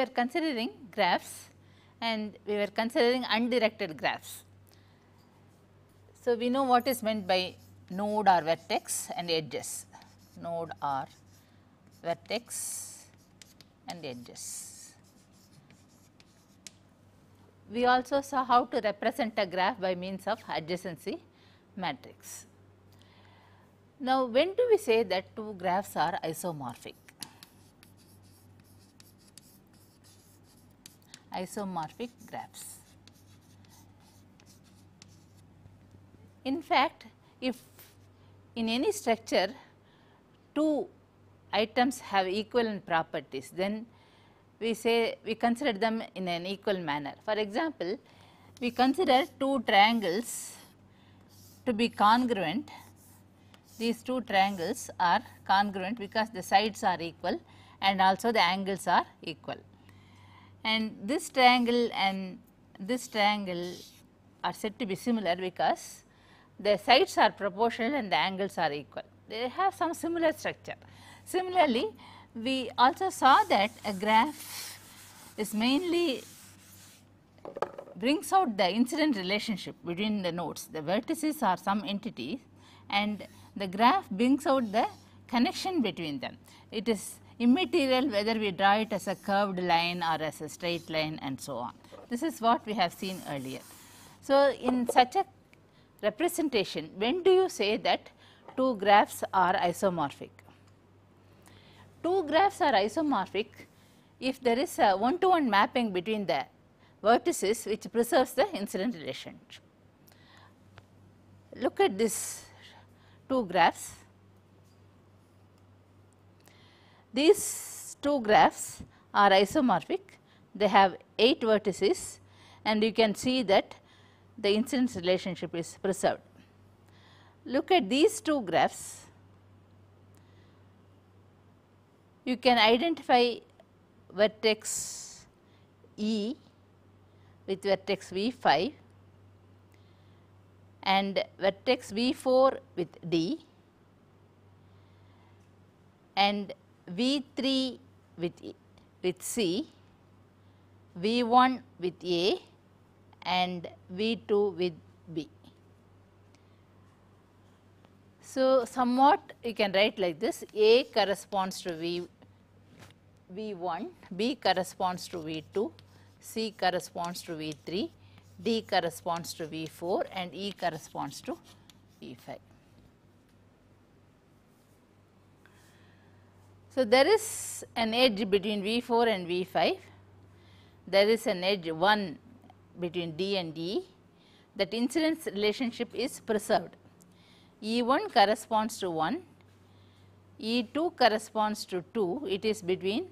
were considering graphs and we were considering undirected graphs. So, we know what is meant by node or vertex and edges, node or vertex and edges. We also saw how to represent a graph by means of adjacency matrix. Now, when do we say that two graphs are isomorphic? isomorphic graphs. In fact, if in any structure two items have equivalent properties, then we say we consider them in an equal manner. For example, we consider two triangles to be congruent. These two triangles are congruent because the sides are equal and also the angles are equal and this triangle and this triangle are said to be similar because the sides are proportional and the angles are equal. They have some similar structure. Similarly, we also saw that a graph is mainly brings out the incident relationship between the nodes. The vertices are some entities and the graph brings out the connection between them. It is immaterial whether we draw it as a curved line or as a straight line and so on. This is what we have seen earlier. So, in such a representation when do you say that two graphs are isomorphic? Two graphs are isomorphic if there is a one to one mapping between the vertices which preserves the incident relationship. Look at this two graphs These two graphs are isomorphic, they have 8 vertices and you can see that the incidence relationship is preserved. Look at these two graphs, you can identify vertex E with vertex V5 and vertex V4 with D and V3 with, with C, V1 with A and V2 with B. So, somewhat you can write like this A corresponds to V, V1, B corresponds to V2, C corresponds to V3, D corresponds to V4 and E corresponds to V5. So, there is an edge between V 4 and V 5, there is an edge 1 between D and E that incidence relationship is preserved. E 1 corresponds to 1, E 2 corresponds to 2, it is between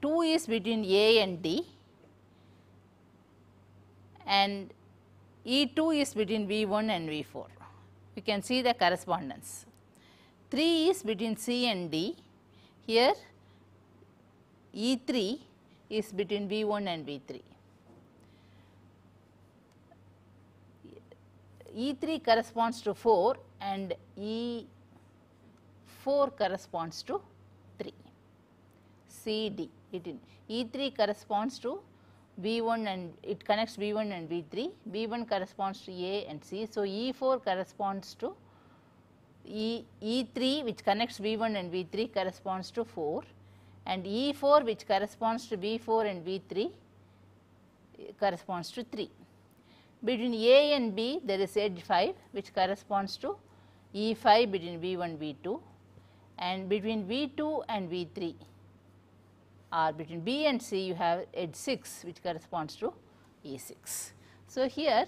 2 is between A and D and E 2 is between V 1 and V 4. You can see the correspondence. 3 is between C and D. Here E3 is between V1 and V3. E3 corresponds to 4 and E4 corresponds to 3. CD between E3 corresponds to V one and it connects V one and V 3 V one corresponds to A and C. So, E4 corresponds to E, E3 which connects V1 and V3 corresponds to 4 and E4 which corresponds to V4 and V3 corresponds to 3. Between A and B there is edge 5 which corresponds to E5 between V1 V2 and between V2 and V3 or between B and C you have edge 6 which corresponds to E6. So, here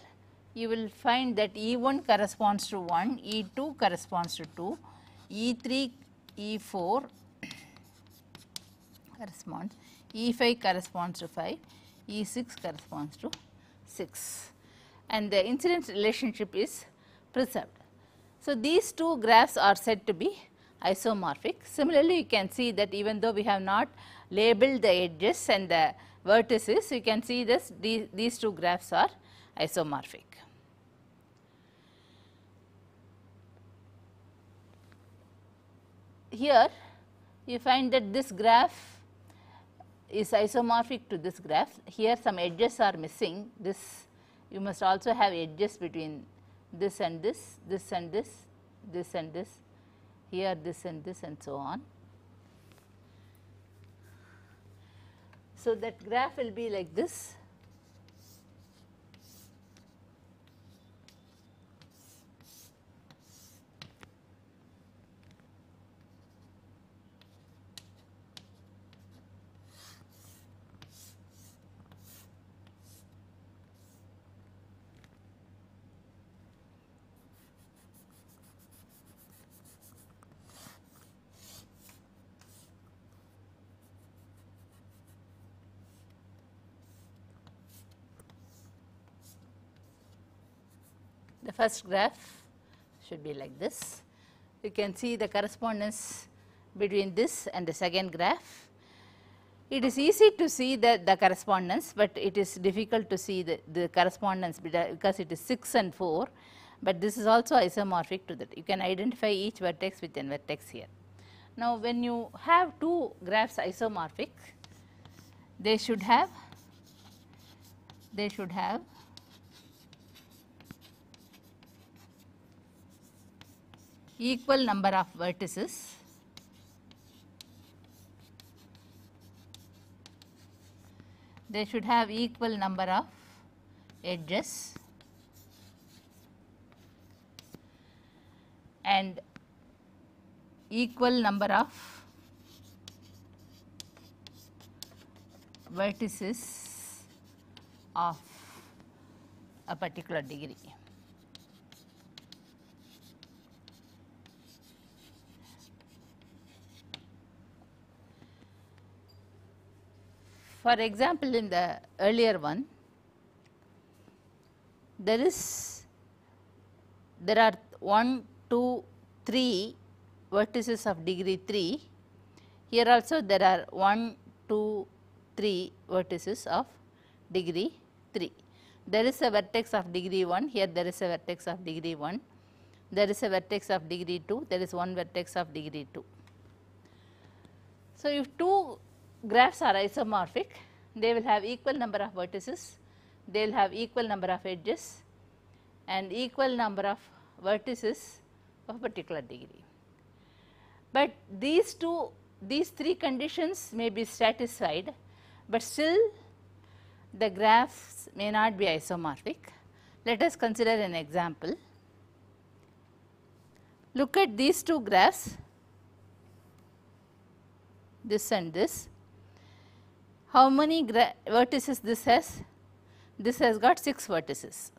you will find that E1 corresponds to 1, E2 corresponds to 2, E3, E4 corresponds, E5 corresponds to 5, E6 corresponds to 6 and the incidence relationship is preserved. So, these two graphs are said to be isomorphic. Similarly, you can see that even though we have not labeled the edges and the vertices, you can see this these, these two graphs are isomorphic. here you find that this graph is isomorphic to this graph. Here some edges are missing. This you must also have edges between this and this, this and this, this and this, here this and this and so on. So, that graph will be like this The first graph should be like this. You can see the correspondence between this and the second graph. It is easy to see the, the correspondence, but it is difficult to see the, the correspondence because it is 6 and 4, but this is also isomorphic to that. You can identify each vertex with an vertex here. Now, when you have two graphs isomorphic, they should have, they should have equal number of vertices they should have equal number of edges and equal number of vertices of a particular degree. For example, in the earlier one, there is, there are 1, 2, 3 vertices of degree 3. Here also there are 1, 2, 3 vertices of degree 3. There is a vertex of degree 1, here there is a vertex of degree 1, there is a vertex of degree 2, there is one vertex of degree 2. So, if two graphs are isomorphic, they will have equal number of vertices, they will have equal number of edges and equal number of vertices of particular degree. But these two, these three conditions may be satisfied, but still the graphs may not be isomorphic. Let us consider an example. Look at these two graphs, this and this. How many vertices this has? This has got 6 vertices.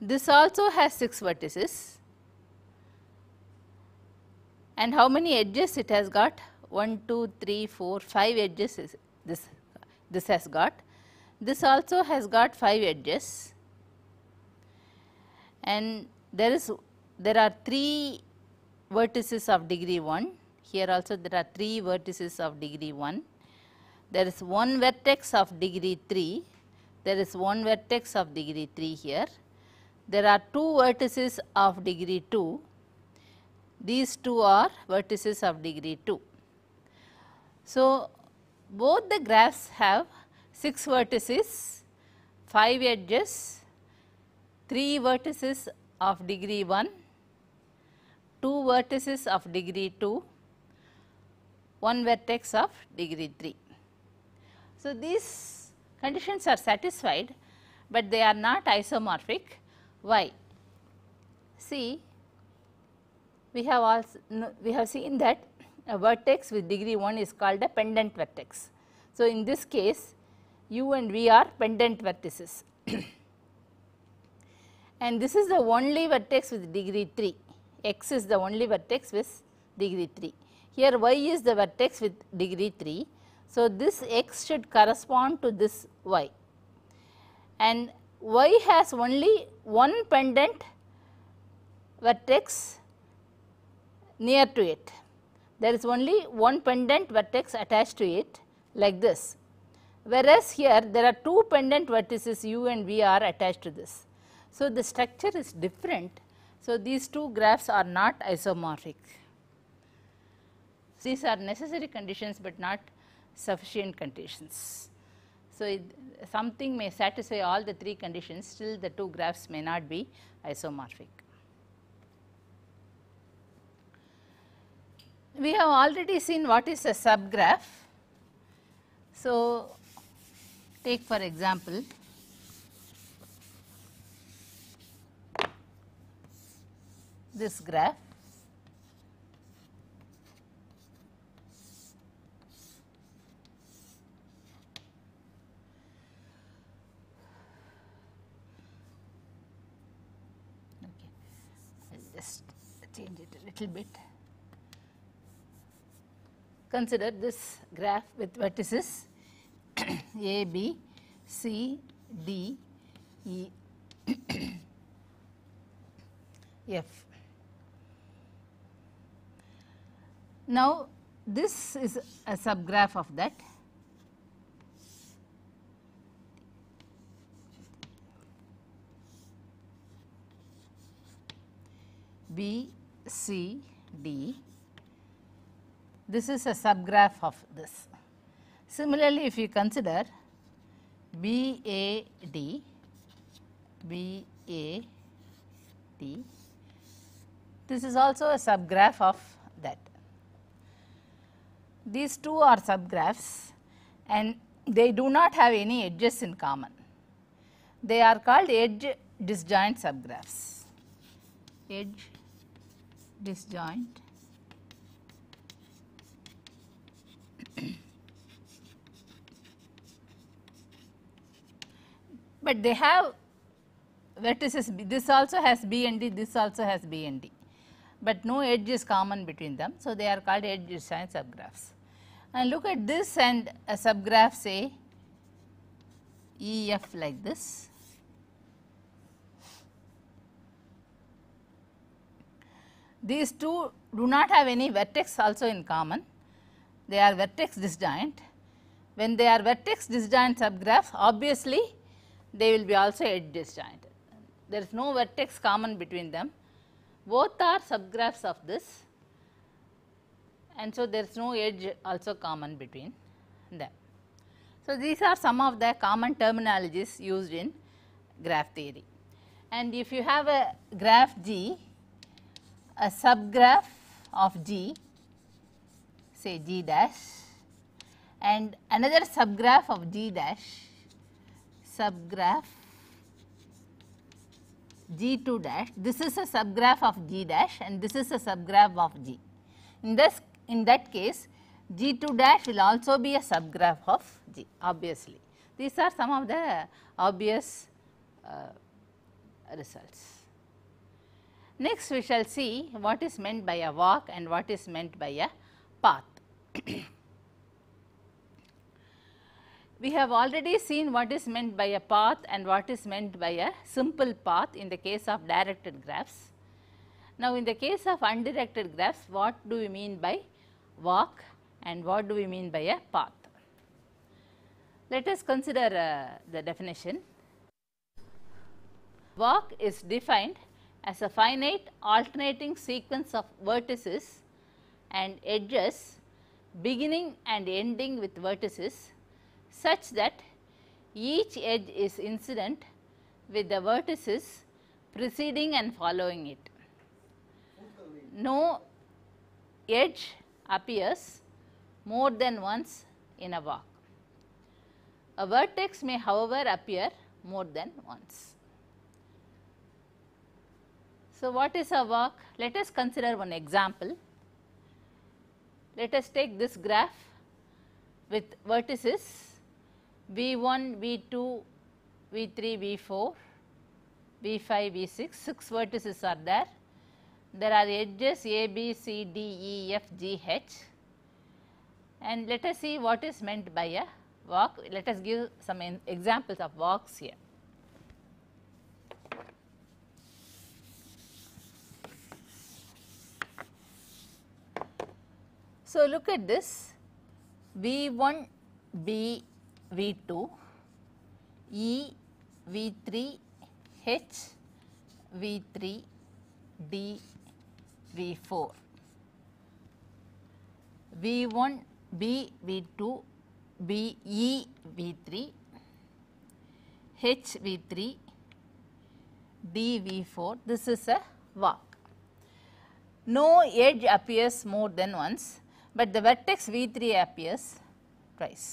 This also has 6 vertices and how many edges it has got? 1, 2, 3, 4, 5 edges this, this has got. This also has got 5 edges and there is there are 3 vertices of degree 1 here also there are 3 vertices of degree 1 there is one vertex of degree 3, there is one vertex of degree 3 here, there are two vertices of degree 2, these two are vertices of degree 2. So, both the graphs have 6 vertices, 5 edges, 3 vertices of degree 1, 2 vertices of degree 2, 1 vertex of degree 3. So, these conditions are satisfied, but they are not isomorphic. Why? See, we have also we have seen that a vertex with degree 1 is called a pendant vertex. So, in this case u and v are pendant vertices and this is the only vertex with degree 3, x is the only vertex with degree 3. Here y is the vertex with degree 3 so, this x should correspond to this y and y has only one pendant vertex near to it. There is only one pendant vertex attached to it like this, whereas here there are two pendant vertices u and v are attached to this. So, the structure is different. So, these two graphs are not isomorphic. These are necessary conditions, but not sufficient conditions. So, it, something may satisfy all the three conditions still the two graphs may not be isomorphic. We have already seen what is a subgraph. So, take for example, this graph little bit. Consider this graph with vertices A, B, C, D, E, F. Now, this is a subgraph of that. B C D. This is a subgraph of this. Similarly, if you consider B A D, B A D, this is also a subgraph of that. These two are subgraphs and they do not have any edges in common. They are called edge disjoint subgraphs, edge disjoint but they have vertices b this also has b and d this also has b and d but no edge is common between them so they are called edge disjoint subgraphs and look at this and a subgraph say ef like this These two do not have any vertex also in common, they are vertex disjoint. When they are vertex disjoint subgraphs, obviously they will be also edge disjoint. There is no vertex common between them. Both are subgraphs of this and so there is no edge also common between them. So, these are some of the common terminologies used in graph theory. And if you have a graph G a subgraph of G say G dash and another subgraph of G dash subgraph G2 dash this is a subgraph of G dash and this is a subgraph of G. In this in that case G2 dash will also be a subgraph of G obviously. These are some of the obvious uh, results. Next we shall see what is meant by a walk and what is meant by a path. we have already seen what is meant by a path and what is meant by a simple path in the case of directed graphs. Now, in the case of undirected graphs what do we mean by walk and what do we mean by a path? Let us consider uh, the definition. Walk is defined as a finite alternating sequence of vertices and edges beginning and ending with vertices such that each edge is incident with the vertices preceding and following it. No edge appears more than once in a walk. A vertex may however appear more than once. So, what is a work? Let us consider one example. Let us take this graph with vertices v one v 2 v 3 v 4 v 5 v 6 6 vertices are there. There are edges A, B, C, D, E, F, G, H and let us see what is meant by a walk. Let us give some examples of walks here. So, look at this V1, B, V2, E, V3, H, V3, D, V4. V1, B, V2, B, E, V3, H, V3, D, V4. This is a walk. No edge appears more than once but the vertex V3 appears twice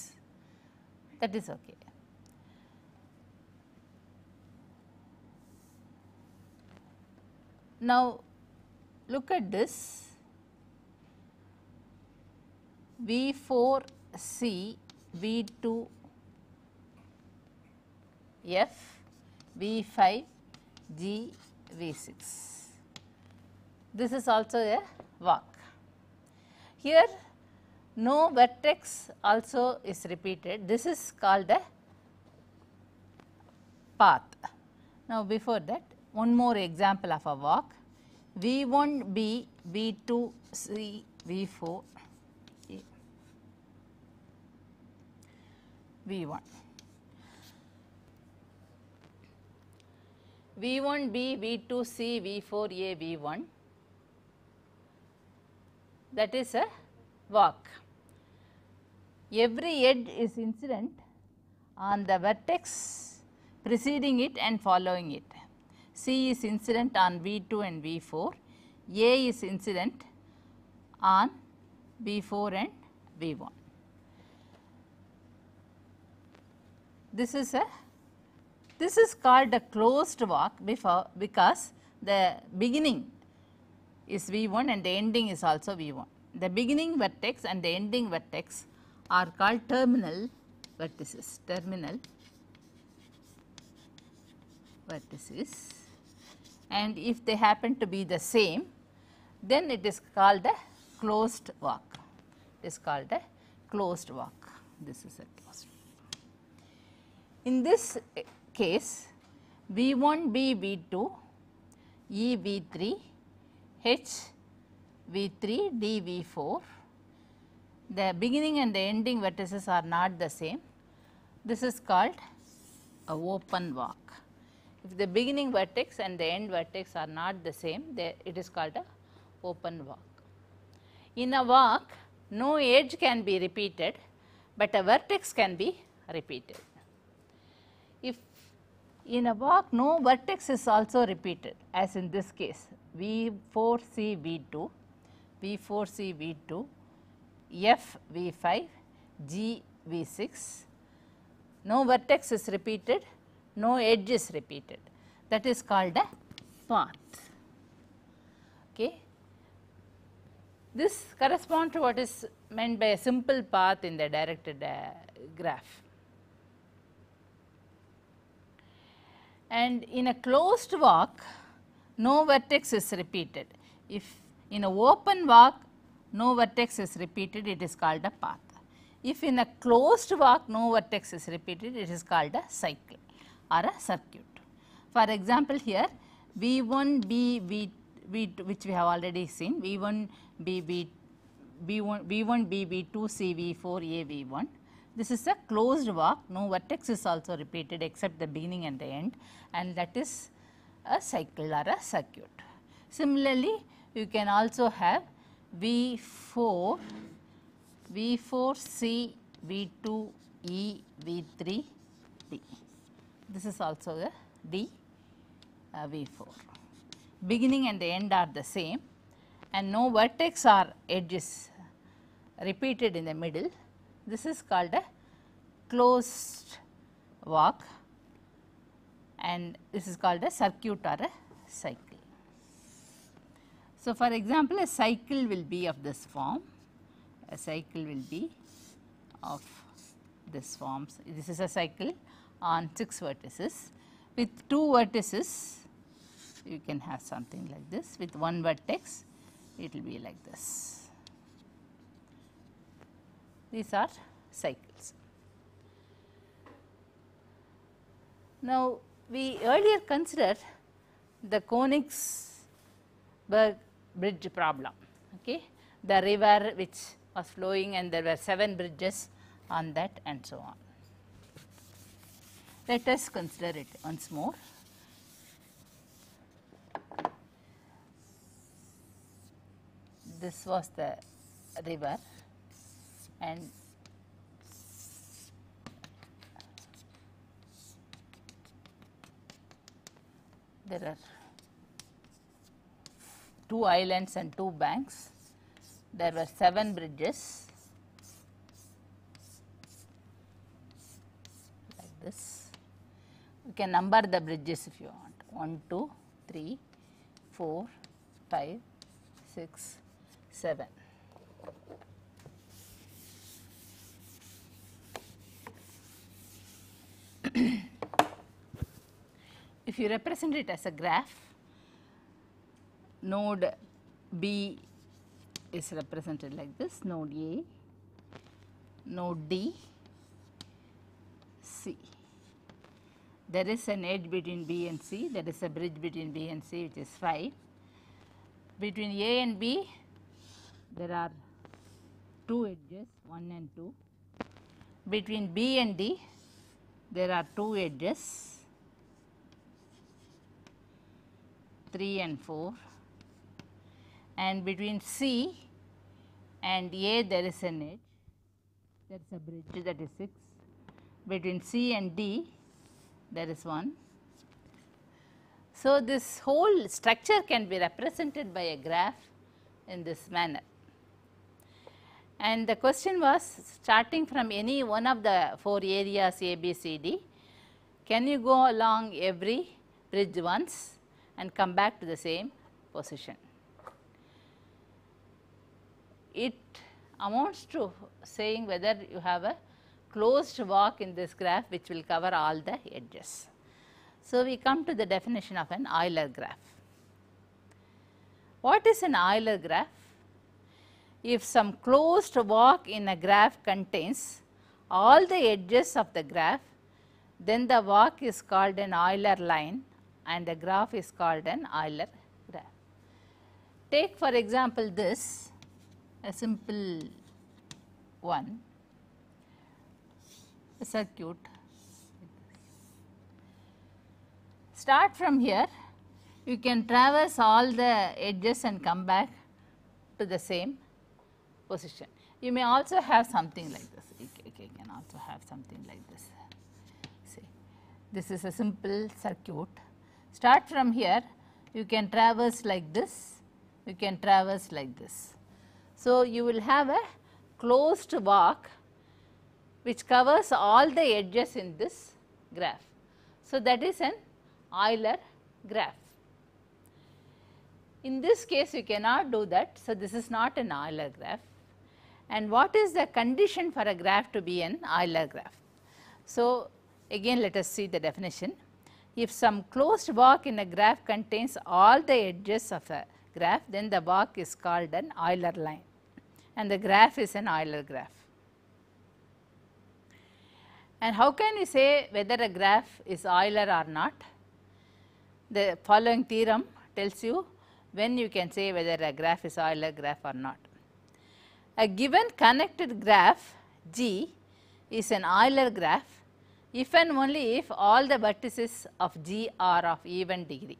that is okay. Now look at this V4C V2 F V5 G V6. This is also a walk. Here no vertex also is repeated. This is called a path. Now, before that one more example of a walk V1 B, V2 C, V4 A, V1. V1 B, V2 C, V4 A, V1 that is a walk. Every edge is incident on the vertex preceding it and following it. C is incident on V2 and V4, A is incident on V4 and V1. This is a this is called a closed walk before because the beginning is V1 and the ending is also V1. The beginning vertex and the ending vertex are called terminal vertices, terminal vertices and if they happen to be the same then it is called a closed walk, it is called a closed walk, this is a closed. In this case V1B, V2, EV3 H V3 D V4. The beginning and the ending vertices are not the same. This is called a open walk. If the beginning vertex and the end vertex are not the same, they, it is called a open walk. In a walk, no edge can be repeated, but a vertex can be repeated. If in a walk, no vertex is also repeated as in this case, V4CV2, V4CV2, FV5, GV6. No vertex is repeated, no edge is repeated. That is called a path. Okay. This corresponds to what is meant by a simple path in the directed uh, graph. And in a closed walk, no vertex is repeated. If in a open walk, no vertex is repeated, it is called a path. If in a closed walk, no vertex is repeated, it is called a cycle or a circuit. For example, here V1, B, V, V which we have already seen, V1, B, V, V1, V1, B, V2, C, V4, A, V1. This is a closed walk, no vertex is also repeated except the beginning and the end and that is a cycle or a circuit. Similarly, you can also have V4, V4C, V2E, V3D. This is also a D uh, V4. Beginning and the end are the same and no vertex or edges repeated in the middle. This is called a closed walk and this is called a circuit or a cycle. So, for example, a cycle will be of this form, a cycle will be of this form. So, this is a cycle on 6 vertices with 2 vertices you can have something like this with one vertex it will be like this. These are cycles. Now we earlier considered the Konigsberg bridge problem, okay. the river which was flowing and there were 7 bridges on that and so on. Let us consider it once more. This was the river and there are two islands and two banks. There were seven bridges like this. You can number the bridges if you want 1, 2, 3, 4, 5, 6, 7. if you represent it as a graph, node B is represented like this, node A, node D, C. There is an edge between B and C, there is a bridge between B and C which is phi. Between A and B, there are two edges 1 and 2. Between B and D, there are two edges 3 and 4 and between C and A there is an edge that is a bridge that is 6 between C and D there is 1. So, this whole structure can be represented by a graph in this manner. And the question was starting from any one of the 4 areas A, B, C, D, can you go along every bridge once and come back to the same position. It amounts to saying whether you have a closed walk in this graph which will cover all the edges. So, we come to the definition of an Euler graph. What is an Euler graph? If some closed walk in a graph contains all the edges of the graph, then the walk is called an Euler line and the graph is called an Euler graph. Take for example this a simple one a circuit. Start from here you can traverse all the edges and come back to the same position. You may also have something like this, you can also have something like this. See, this is a simple circuit Start from here, you can traverse like this, you can traverse like this. So, you will have a closed walk which covers all the edges in this graph. So, that is an Euler graph. In this case you cannot do that. So, this is not an Euler graph. And what is the condition for a graph to be an Euler graph? So, again let us see the definition. If some closed walk in a graph contains all the edges of a graph, then the walk is called an Euler line and the graph is an Euler graph. And how can we say whether a graph is Euler or not? The following theorem tells you when you can say whether a graph is Euler graph or not. A given connected graph G is an Euler graph if and only if all the vertices of G are of even degree.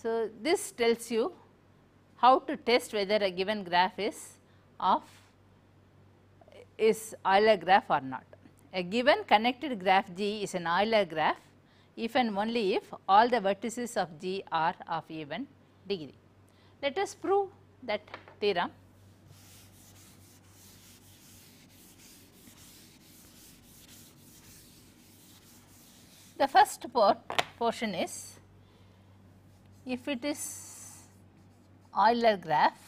So, this tells you how to test whether a given graph is of is Euler graph or not. A given connected graph G is an Euler graph if and only if all the vertices of G are of even degree. Let us prove that theorem. The first part, portion is if it is Euler graph,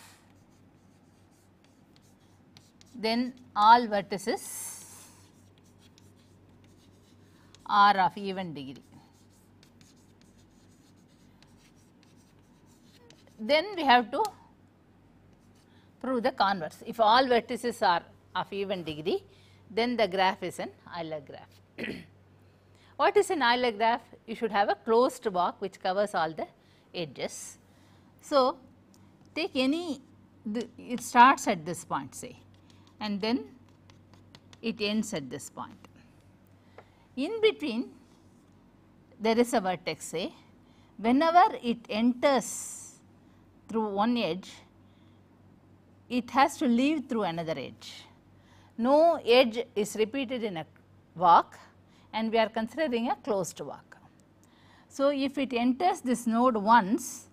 then all vertices are of even degree. Then we have to prove the converse. If all vertices are of even degree, then the graph is an Euler graph. What is an graph? You should have a closed box which covers all the edges. So, take any the, it starts at this point say and then it ends at this point. In between there is a vertex say whenever it enters through one edge it has to leave through another edge. No edge is repeated in a walk and we are considering a closed walk. So, if it enters this node once,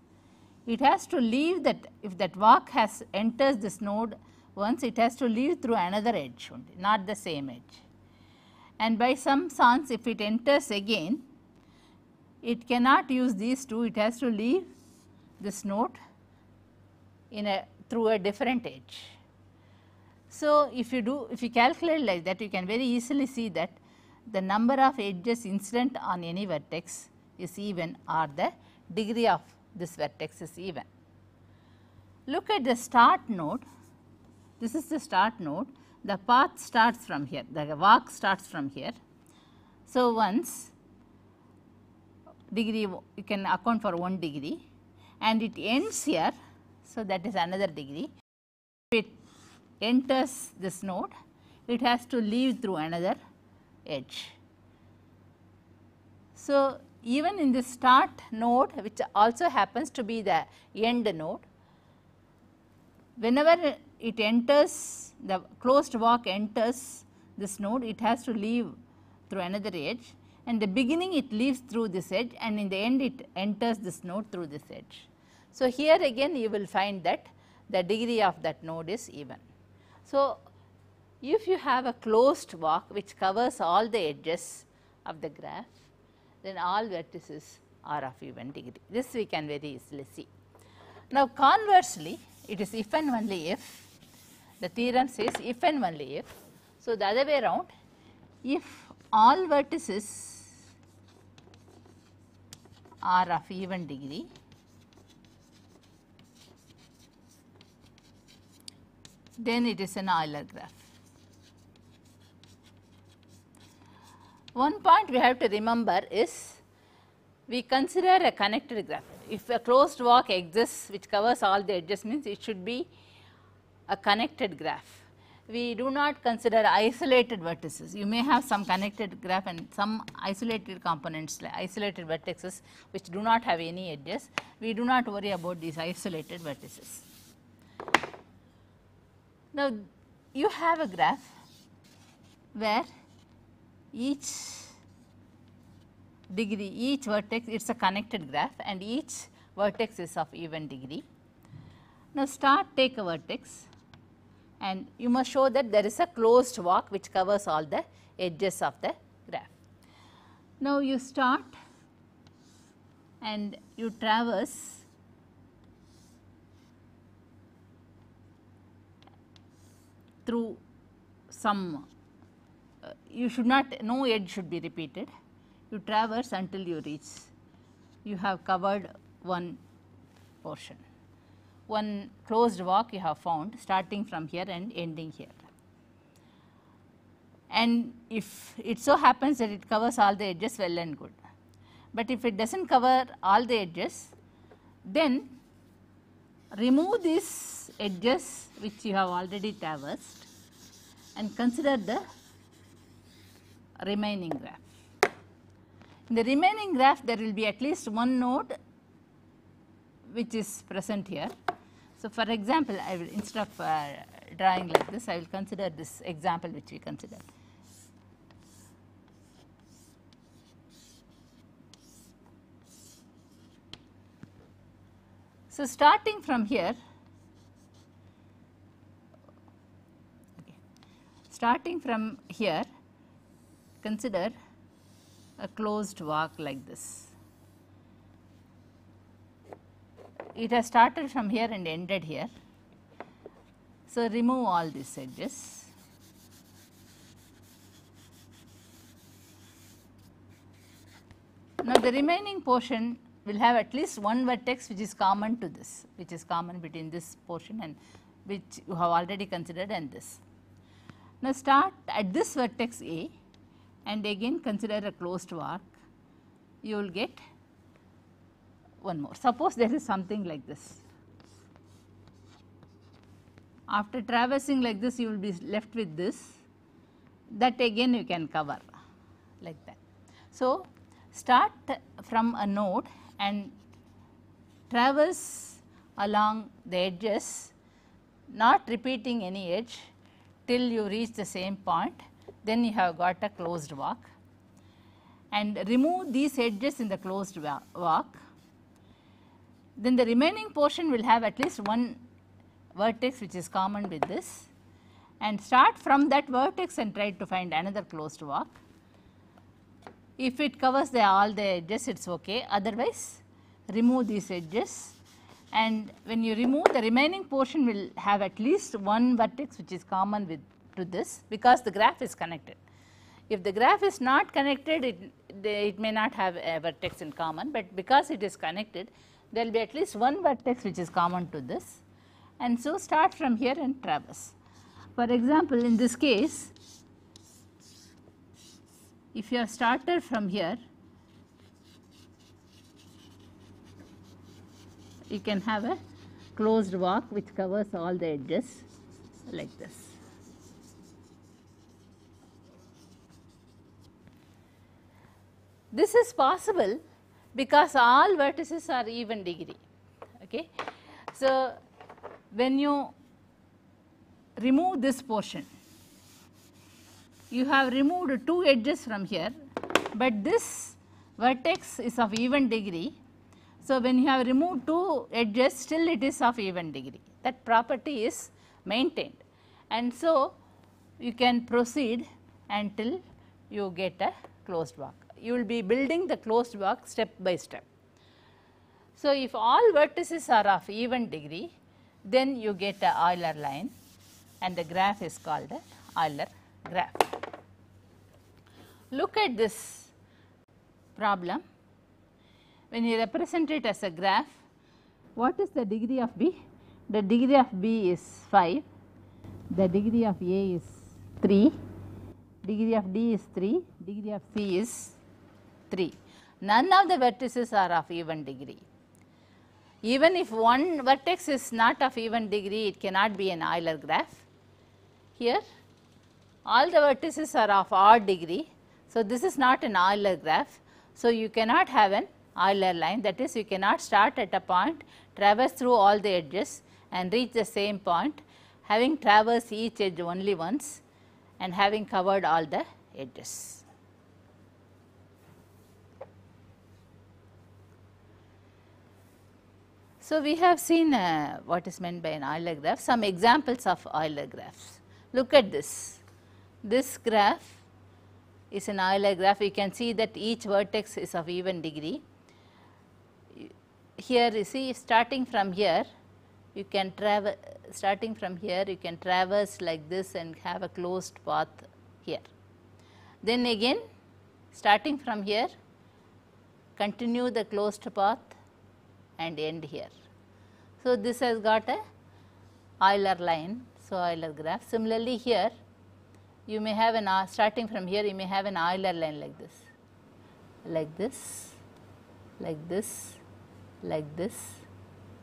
it has to leave that if that walk has enters this node once it has to leave through another edge only not the same edge. And by some sense if it enters again it cannot use these two it has to leave this node in a through a different edge. So, if you do if you calculate like that you can very easily see that the number of edges incident on any vertex is even or the degree of this vertex is even. Look at the start node, this is the start node, the path starts from here, the walk starts from here. So, once degree you can account for 1 degree and it ends here. So, that is another degree. If it enters this node, it has to leave through another edge. So, even in the start node which also happens to be the end node, whenever it enters the closed walk enters this node it has to leave through another edge and the beginning it leaves through this edge and in the end it enters this node through this edge. So, here again you will find that the degree of that node is even. So, if you have a closed walk which covers all the edges of the graph, then all vertices are of even degree. This we can very easily see. Now conversely, it is if and only if, the theorem says if and only if. So the other way around, if all vertices are of even degree, then it is an Euler graph. One point we have to remember is we consider a connected graph. If a closed walk exists which covers all the edges means it should be a connected graph. We do not consider isolated vertices. You may have some connected graph and some isolated components like isolated vertices which do not have any edges. We do not worry about these isolated vertices. Now you have a graph where each degree each vertex it is a connected graph and each vertex is of even degree. Now, start take a vertex and you must show that there is a closed walk which covers all the edges of the graph. Now, you start and you traverse through some you should not, no edge should be repeated. You traverse until you reach, you have covered one portion. One closed walk you have found starting from here and ending here. And if it so happens that it covers all the edges, well and good. But if it does not cover all the edges, then remove these edges which you have already traversed and consider the remaining graph. In the remaining graph there will be at least one node which is present here. So, for example, I will instead of uh, drawing like this I will consider this example which we consider. So, starting from here starting from here Consider a closed walk like this. It has started from here and ended here. So, remove all these edges. Now, the remaining portion will have at least one vertex which is common to this, which is common between this portion and which you have already considered and this. Now, start at this vertex A and again consider a closed work, you will get one more. Suppose there is something like this. After traversing like this, you will be left with this. That again you can cover like that. So, start from a node and traverse along the edges, not repeating any edge till you reach the same point then you have got a closed walk and remove these edges in the closed walk. Then the remaining portion will have at least one vertex which is common with this and start from that vertex and try to find another closed walk. If it covers the all the edges it is ok otherwise remove these edges and when you remove the remaining portion will have at least one vertex which is common with to this because the graph is connected. If the graph is not connected, it, they, it may not have a vertex in common, but because it is connected, there will be at least one vertex which is common to this and so start from here and traverse. For example, in this case, if you have started from here, you can have a closed walk which covers all the edges like this. This is possible because all vertices are even degree. Okay. So, when you remove this portion, you have removed two edges from here, but this vertex is of even degree. So, when you have removed two edges still it is of even degree that property is maintained and so you can proceed until you get a closed box you will be building the closed box step by step. So, if all vertices are of even degree, then you get a Euler line and the graph is called an Euler graph. Look at this problem. When you represent it as a graph, what is the degree of B? The degree of B is 5, the degree of A is 3, degree of D is 3, degree of C is 3. None of the vertices are of even degree. Even if one vertex is not of even degree, it cannot be an Euler graph. Here, all the vertices are of odd degree. So, this is not an Euler graph. So, you cannot have an Euler line that is you cannot start at a point, traverse through all the edges and reach the same point having traversed each edge only once and having covered all the edges. So, we have seen uh, what is meant by an Euler graph, some examples of Euler graphs. Look at this. This graph is an Euler graph. You can see that each vertex is of even degree. Here you see starting from here, you can travel. starting from here you can traverse like this and have a closed path here. Then again starting from here, continue the closed path and end here. So, this has got a Euler line. So, Euler graph. Similarly, here you may have an uh, starting from here you may have an Euler line like this, like this, like this, like this,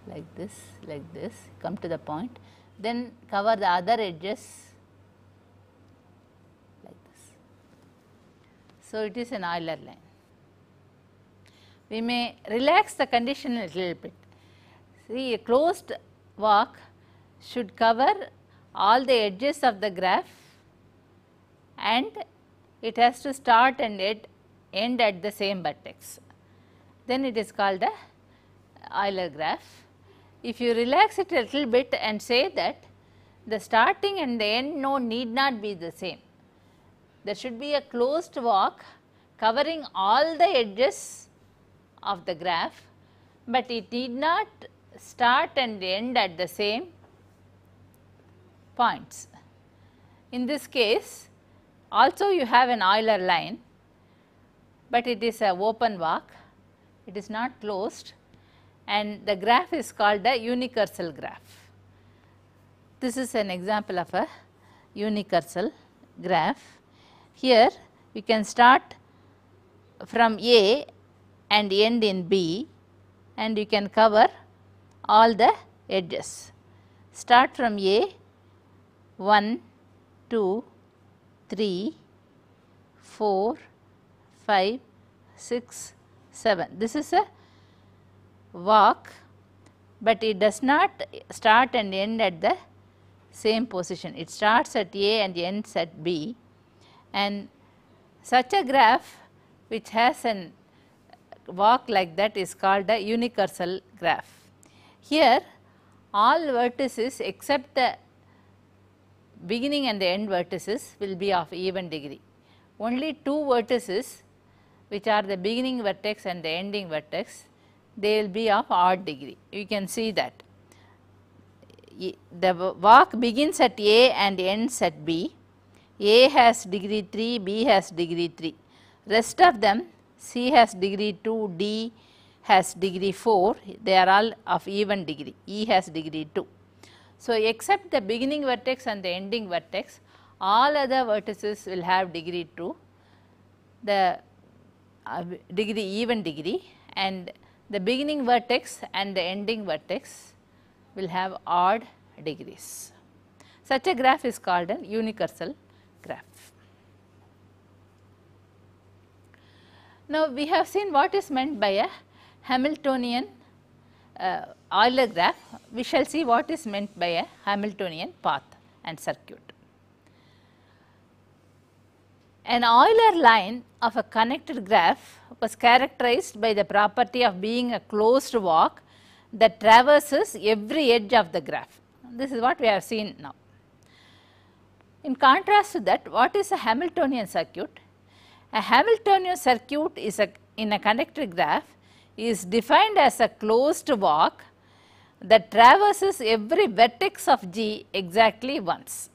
like this, like this, come to the point. Then cover the other edges like this. So, it is an Euler line. We may relax the condition a little bit See a closed walk should cover all the edges of the graph and it has to start and end at the same vertex. Then it is called the Euler graph. If you relax it a little bit and say that the starting and the end node need not be the same. There should be a closed walk covering all the edges of the graph, but it need not start and end at the same points. In this case also you have an Euler line, but it is a open walk, it is not closed and the graph is called a unicursal graph. This is an example of a unicursal graph. Here we can start from A and end in B and you can cover all the edges. Start from A 1, 2, 3, 4, 5, 6, 7. This is a walk but it does not start and end at the same position. It starts at A and ends at B and such a graph which has an walk like that is called a unicursal graph. Here all vertices except the beginning and the end vertices will be of even degree. Only two vertices which are the beginning vertex and the ending vertex they will be of odd degree. You can see that the walk begins at A and ends at B. A has degree 3, B has degree 3. Rest of them C has degree 2, D, has degree 4, they are all of even degree, E has degree 2. So, except the beginning vertex and the ending vertex, all other vertices will have degree 2, the uh, degree even degree and the beginning vertex and the ending vertex will have odd degrees. Such a graph is called an unicursal graph. Now, we have seen what is meant by a Hamiltonian uh, Euler graph, we shall see what is meant by a Hamiltonian path and circuit. An Euler line of a connected graph was characterized by the property of being a closed walk that traverses every edge of the graph. This is what we have seen now. In contrast to that, what is a Hamiltonian circuit? A Hamiltonian circuit is a, in a connected graph is defined as a closed walk that traverses every vertex of G exactly once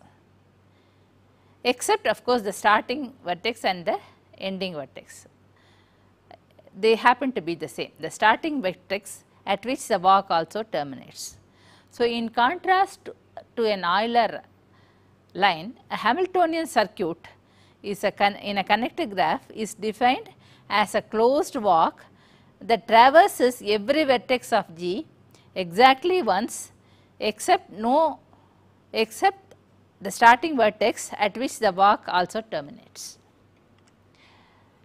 except of course the starting vertex and the ending vertex. They happen to be the same, the starting vertex at which the walk also terminates. So, in contrast to an Euler line, a Hamiltonian circuit is a in a connected graph is defined as a closed walk that traverses every vertex of G exactly once except no except the starting vertex at which the walk also terminates.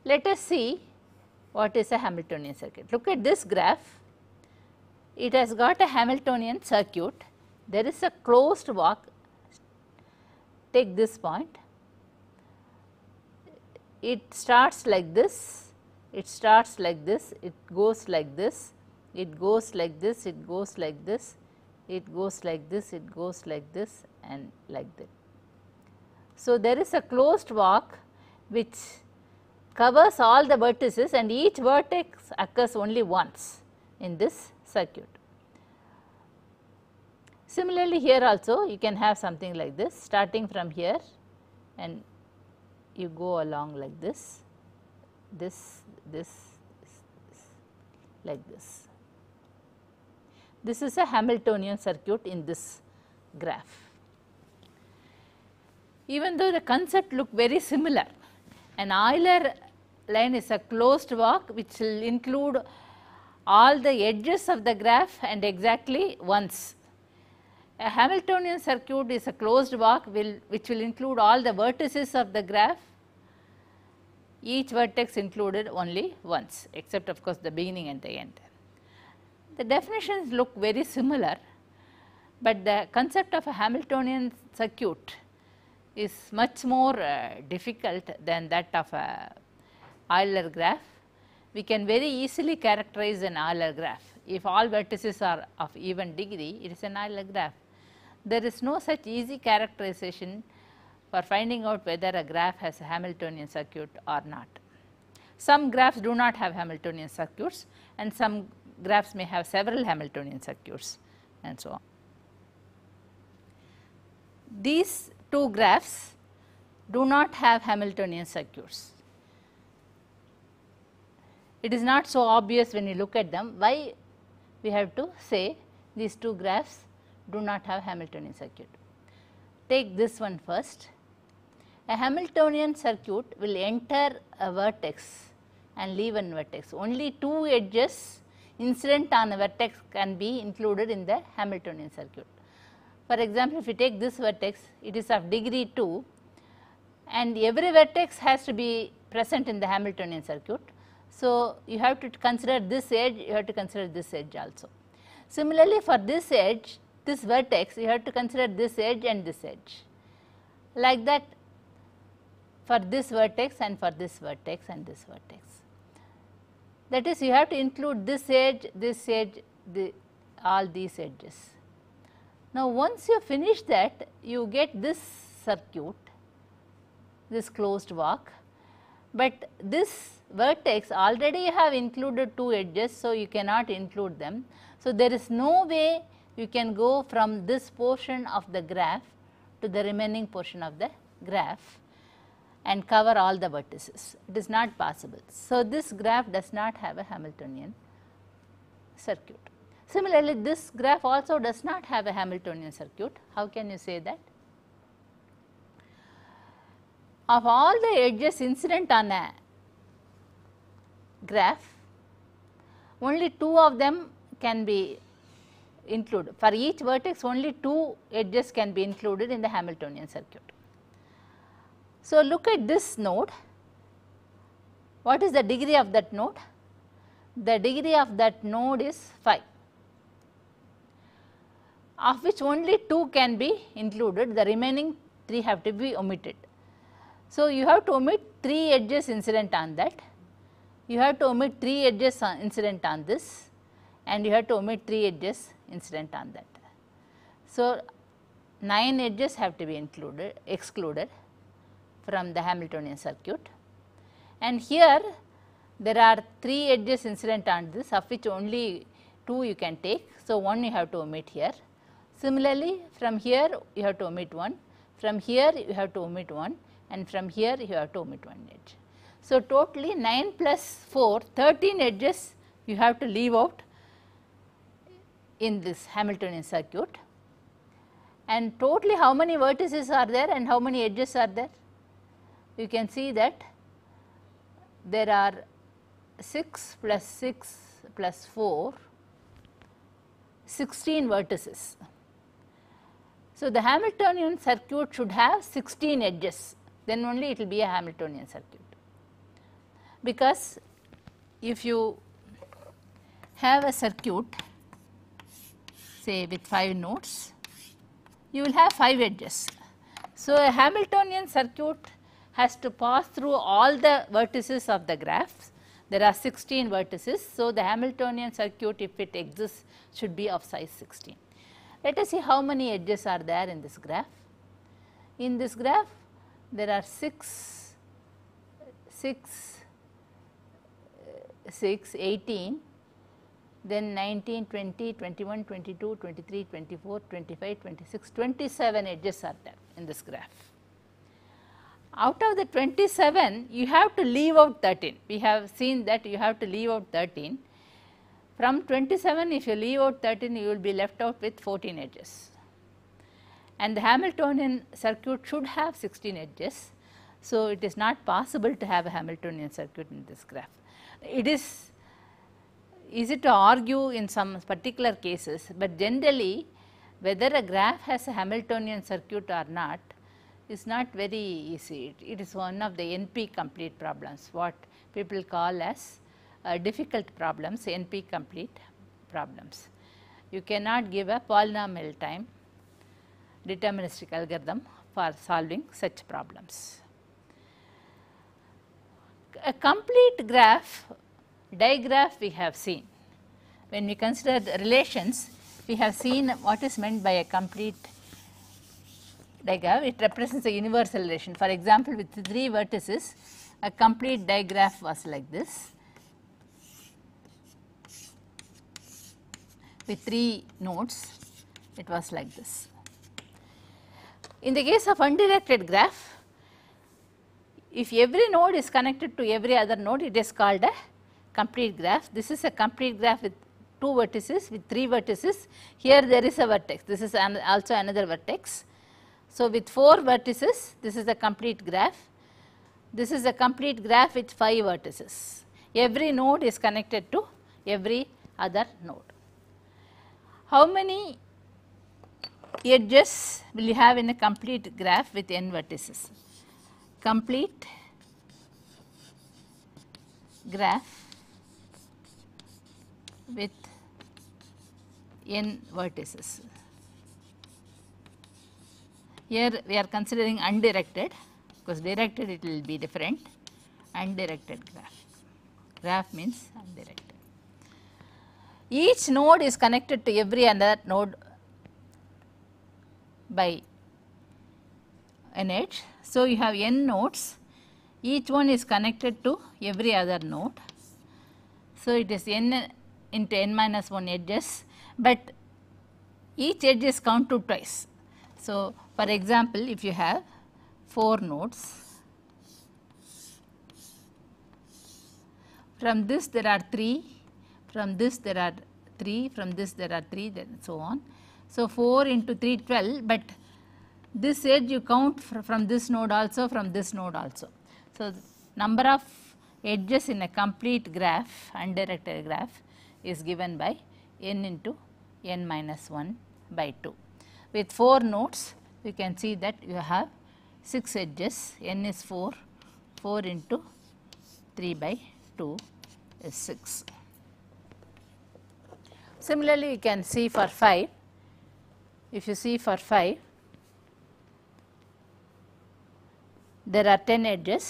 Let us see what is a Hamiltonian circuit. Look at this graph, it has got a Hamiltonian circuit, there is a closed walk, take this point, it starts like this it starts like this, it goes like this, it goes like this, it goes like this, it goes like this, it goes like this and like that. So, there is a closed walk which covers all the vertices and each vertex occurs only once in this circuit. Similarly, here also you can have something like this starting from here and you go along like this this, this, like this. This is a Hamiltonian circuit in this graph. Even though the concept look very similar, an Euler line is a closed walk which will include all the edges of the graph and exactly once. A Hamiltonian circuit is a closed walk will, which will include all the vertices of the graph each vertex included only once except of course the beginning and the end. The definitions look very similar, but the concept of a Hamiltonian circuit is much more uh, difficult than that of a Euler graph. We can very easily characterize an Euler graph. If all vertices are of even degree, it is an Euler graph. There is no such easy characterization for finding out whether a graph has a Hamiltonian circuit or not. Some graphs do not have Hamiltonian circuits and some graphs may have several Hamiltonian circuits and so on. These two graphs do not have Hamiltonian circuits. It is not so obvious when you look at them why we have to say these two graphs do not have Hamiltonian circuit. Take this one first. A Hamiltonian circuit will enter a vertex and leave a vertex. Only two edges incident on a vertex can be included in the Hamiltonian circuit. For example, if you take this vertex, it is of degree 2 and every vertex has to be present in the Hamiltonian circuit. So, you have to consider this edge, you have to consider this edge also. Similarly, for this edge, this vertex, you have to consider this edge and this edge. Like that, for this vertex and for this vertex and this vertex. That is you have to include this edge, this edge, the, all these edges. Now, once you finish that you get this circuit, this closed walk, but this vertex already you have included two edges. So, you cannot include them. So, there is no way you can go from this portion of the graph to the remaining portion of the graph and cover all the vertices. It is not possible. So, this graph does not have a Hamiltonian circuit. Similarly, this graph also does not have a Hamiltonian circuit. How can you say that? Of all the edges incident on a graph, only two of them can be included. For each vertex, only two edges can be included in the Hamiltonian circuit. So, look at this node. What is the degree of that node? The degree of that node is 5 of which only 2 can be included the remaining 3 have to be omitted. So, you have to omit 3 edges incident on that, you have to omit 3 edges incident on this and you have to omit 3 edges incident on that. So, 9 edges have to be included excluded from the Hamiltonian circuit. And here there are 3 edges incident on this of which only 2 you can take. So, 1 you have to omit here. Similarly, from here you have to omit 1, from here you have to omit 1 and from here you have to omit 1 edge. So, totally 9 plus 4 13 edges you have to leave out in this Hamiltonian circuit and totally how many vertices are there and how many edges are there? you can see that there are 6 plus 6 plus 4, 16 vertices. So, the Hamiltonian circuit should have 16 edges, then only it will be a Hamiltonian circuit. Because if you have a circuit say with 5 nodes, you will have 5 edges. So, a Hamiltonian circuit has to pass through all the vertices of the graphs. There are 16 vertices. So, the Hamiltonian circuit if it exists should be of size 16. Let us see how many edges are there in this graph. In this graph there are 6, 6, 6, 18, then 19, 20, 21, 22, 23, 24, 25, 26, 27 edges are there in this graph out of the 27 you have to leave out 13. We have seen that you have to leave out 13. From 27 if you leave out 13 you will be left out with 14 edges and the Hamiltonian circuit should have 16 edges. So, it is not possible to have a Hamiltonian circuit in this graph. It is easy to argue in some particular cases, but generally whether a graph has a Hamiltonian circuit or not is not very easy. It, it is one of the NP complete problems, what people call as uh, difficult problems, NP complete problems. You cannot give a polynomial time deterministic algorithm for solving such problems. A complete graph digraph we have seen. When we consider relations, we have seen what is meant by a complete uh, it represents a universal relation. For example, with 3 vertices, a complete digraph was like this with 3 nodes, it was like this. In the case of undirected graph, if every node is connected to every other node, it is called a complete graph. This is a complete graph with 2 vertices, with 3 vertices. Here there is a vertex, this is an also another vertex. So, with 4 vertices this is a complete graph, this is a complete graph with 5 vertices. Every node is connected to every other node. How many edges will you have in a complete graph with n vertices? Complete graph with n vertices. Here we are considering undirected because directed it will be different undirected graph. Graph means undirected. Each node is connected to every other node by an edge. So, you have n nodes each one is connected to every other node. So, it is n into n minus 1 edges, but each edge is counted twice. So, for example, if you have 4 nodes, from this there are 3, from this there are 3, from this there are 3 and so on. So, 4 into 3 12 but this edge you count fr from this node also from this node also. So, number of edges in a complete graph undirected graph is given by n into n minus 1 by 2 with 4 nodes you can see that you have 6 edges n is 4 4 into 3 by 2 is 6. Similarly, you can see for 5 if you see for 5 there are 10 edges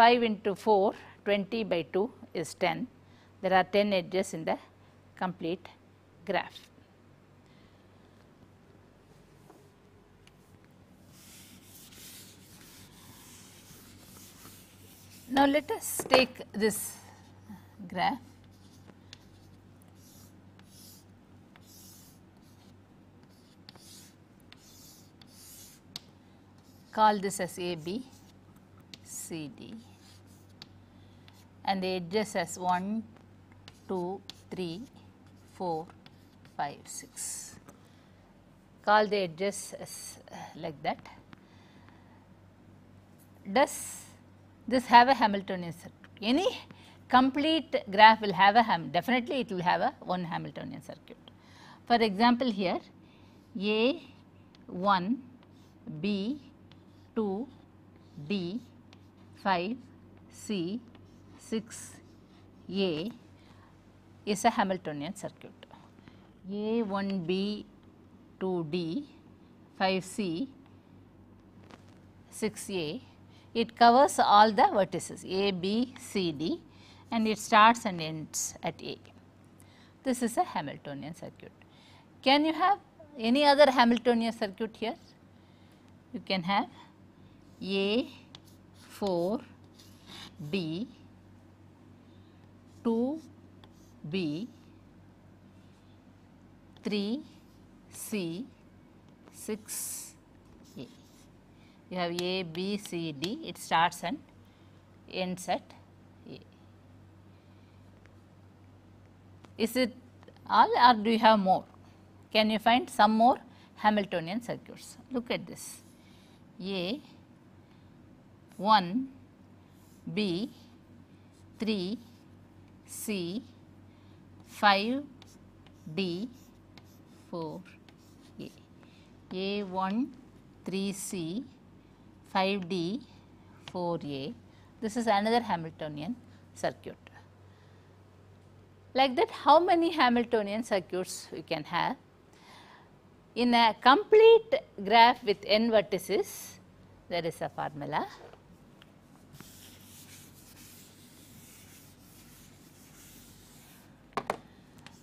5 into 4 20 by 2 is 10 there are 10 edges in the complete graph. Now, let us take this graph. call this as A B C D, and the edges as 1, 2, 3, 4, 5, 6. Call the edges as like that. Does this have a Hamiltonian circuit. Any complete graph will have a Ham definitely it will have a one Hamiltonian circuit. For example, here A 1 B 2 D 5 C 6 A is a Hamiltonian circuit. A 1 B 2 D 5 C 6 A it covers all the vertices A, B, C, D and it starts and ends at A. This is a Hamiltonian circuit. Can you have any other Hamiltonian circuit here? You can have A, 4, B, 2, B, 3, C, 6, you have A, B, C, D, it starts and ends at A. Is it all or do you have more? Can you find some more Hamiltonian circuits? Look at this A, 1, B, 3, C, 5, D, 4, A. A1, 3C, 5D 4A. This is another Hamiltonian circuit. Like that how many Hamiltonian circuits you can have? In a complete graph with n vertices there is a formula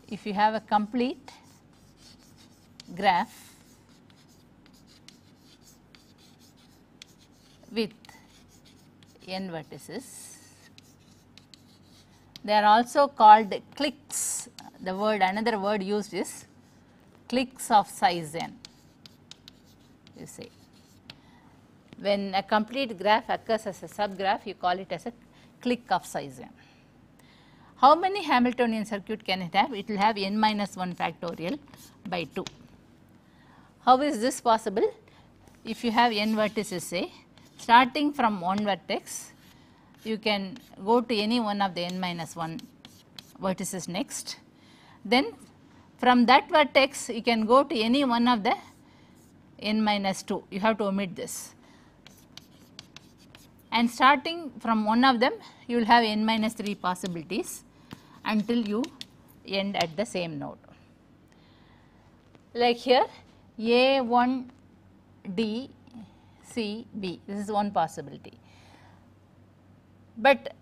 if you have a complete graph with n vertices. They are also called cliques. The word another word used is cliques of size n you see, When a complete graph occurs as a subgraph you call it as a clique of size n. How many Hamiltonian circuit can it have? It will have n minus 1 factorial by 2. How is this possible? If you have n vertices say starting from one vertex you can go to any one of the n minus 1 vertices next. Then from that vertex you can go to any one of the n minus 2 you have to omit this and starting from one of them you will have n minus 3 possibilities until you end at the same node. Like here A1 D C B. This is one possibility. But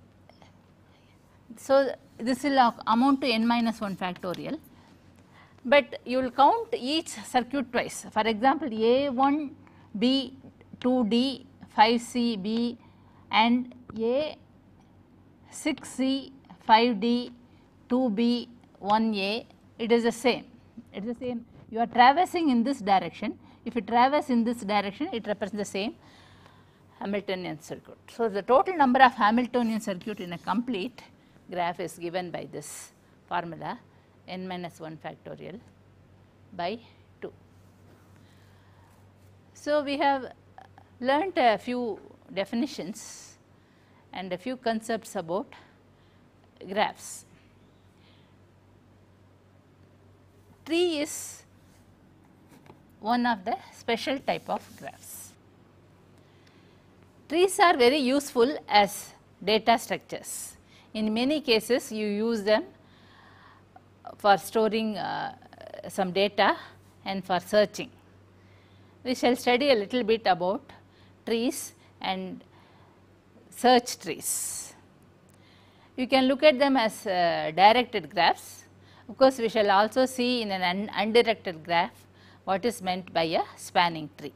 so this will amount to n minus 1 factorial, but you will count each circuit twice. For example, A1, B, 2D, 5C, B and A 6C, 5D, 2B, 1A, it is the same, it is the same. You are traversing in this direction if it traverses in this direction, it represents the same Hamiltonian circuit. So, the total number of Hamiltonian circuit in a complete graph is given by this formula n minus 1 factorial by 2. So, we have learnt a few definitions and a few concepts about graphs. Tree is one of the special type of graphs. Trees are very useful as data structures. In many cases you use them for storing uh, some data and for searching. We shall study a little bit about trees and search trees. You can look at them as uh, directed graphs. Of course, we shall also see in an un undirected graph what is meant by a spanning tree.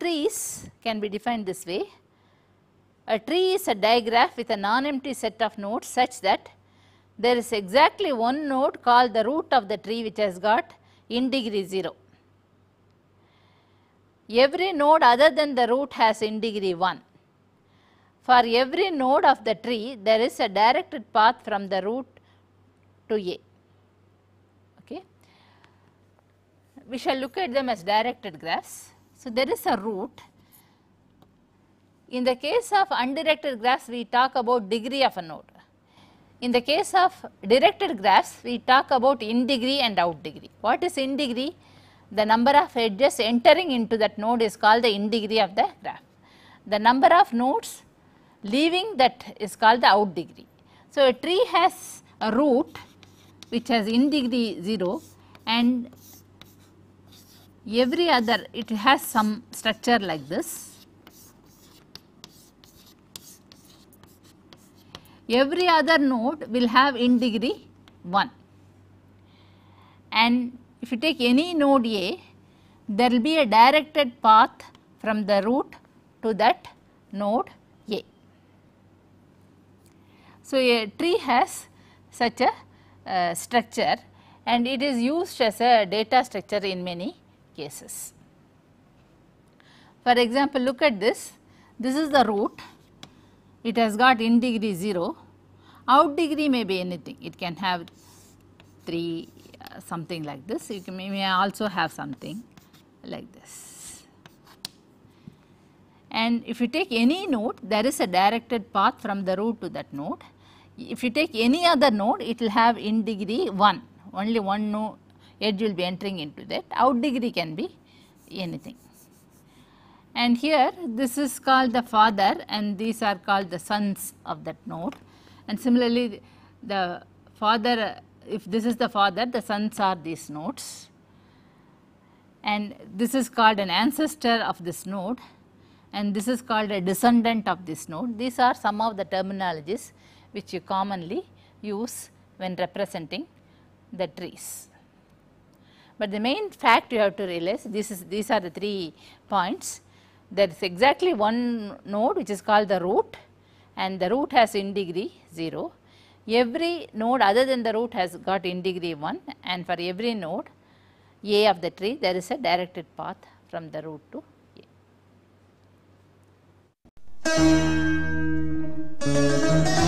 Trees can be defined this way. A tree is a digraph with a non-empty set of nodes such that there is exactly one node called the root of the tree which has got in degree 0. Every node other than the root has in degree 1. For every node of the tree, there is a directed path from the root to A. we shall look at them as directed graphs. So, there is a root. In the case of undirected graphs, we talk about degree of a node. In the case of directed graphs, we talk about in degree and out degree. What is in degree? The number of edges entering into that node is called the in degree of the graph. The number of nodes leaving that is called the out degree. So, a tree has a root which has in degree 0 and every other it has some structure like this. Every other node will have in degree 1 and if you take any node A there will be a directed path from the root to that node A. So, a tree has such a uh, structure and it is used as a data structure in many cases. For example, look at this, this is the root, it has got in degree 0, out degree may be anything, it can have 3 uh, something like this, you may, may also have something like this. And if you take any node, there is a directed path from the root to that node. If you take any other node, it will have in degree 1, only one node edge will be entering into that out degree can be anything. And here this is called the father and these are called the sons of that node and similarly the father if this is the father the sons are these nodes and this is called an ancestor of this node and this is called a descendant of this node. These are some of the terminologies which you commonly use when representing the trees. But the main fact you have to realize this is these are the three points. There is exactly one node which is called the root and the root has in degree 0. Every node other than the root has got in degree 1 and for every node A of the tree there is a directed path from the root to A.